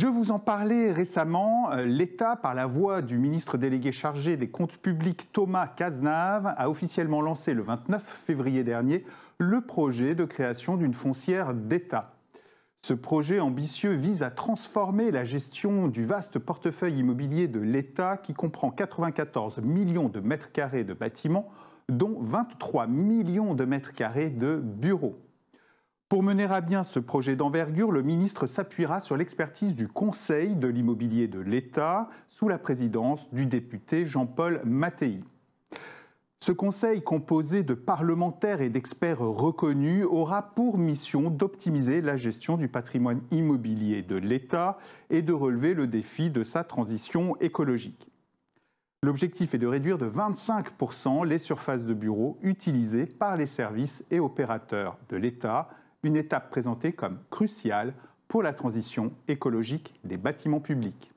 Je vous en parlais récemment, euh, l'État, par la voix du ministre délégué chargé des comptes publics Thomas Cazenave, a officiellement lancé le 29 février dernier le projet de création d'une foncière d'État. Ce projet ambitieux vise à transformer la gestion du vaste portefeuille immobilier de l'État qui comprend 94 millions de mètres carrés de bâtiments, dont 23 millions de mètres carrés de bureaux. Pour mener à bien ce projet d'envergure, le ministre s'appuiera sur l'expertise du Conseil de l'immobilier de l'État sous la présidence du député Jean-Paul Mattei. Ce conseil, composé de parlementaires et d'experts reconnus, aura pour mission d'optimiser la gestion du patrimoine immobilier de l'État et de relever le défi de sa transition écologique. L'objectif est de réduire de 25% les surfaces de bureaux utilisées par les services et opérateurs de l'État une étape présentée comme cruciale pour la transition écologique des bâtiments publics.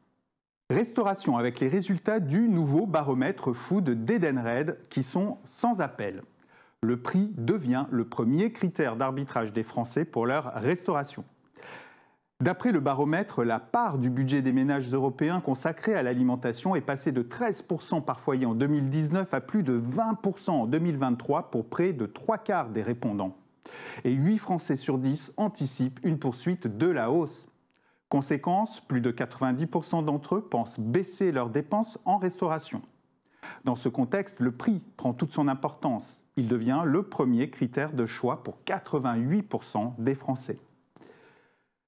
Restauration avec les résultats du nouveau baromètre food d'Edenred qui sont sans appel. Le prix devient le premier critère d'arbitrage des Français pour leur restauration. D'après le baromètre, la part du budget des ménages européens consacrée à l'alimentation est passée de 13% par foyer en 2019 à plus de 20% en 2023 pour près de trois quarts des répondants. Et 8 Français sur 10 anticipent une poursuite de la hausse. Conséquence, plus de 90% d'entre eux pensent baisser leurs dépenses en restauration. Dans ce contexte, le prix prend toute son importance. Il devient le premier critère de choix pour 88% des Français.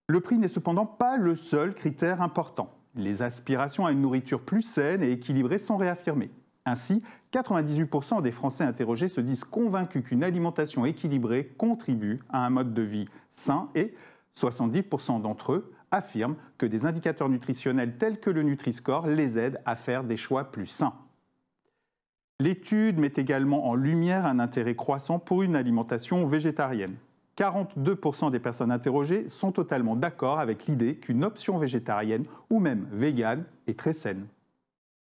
Le prix n'est cependant pas le seul critère important. Les aspirations à une nourriture plus saine et équilibrée sont réaffirmées. Ainsi, 98% des Français interrogés se disent convaincus qu'une alimentation équilibrée contribue à un mode de vie sain et 70% d'entre eux affirment que des indicateurs nutritionnels tels que le Nutri-Score les aident à faire des choix plus sains. L'étude met également en lumière un intérêt croissant pour une alimentation végétarienne. 42% des personnes interrogées sont totalement d'accord avec l'idée qu'une option végétarienne ou même végane est très saine.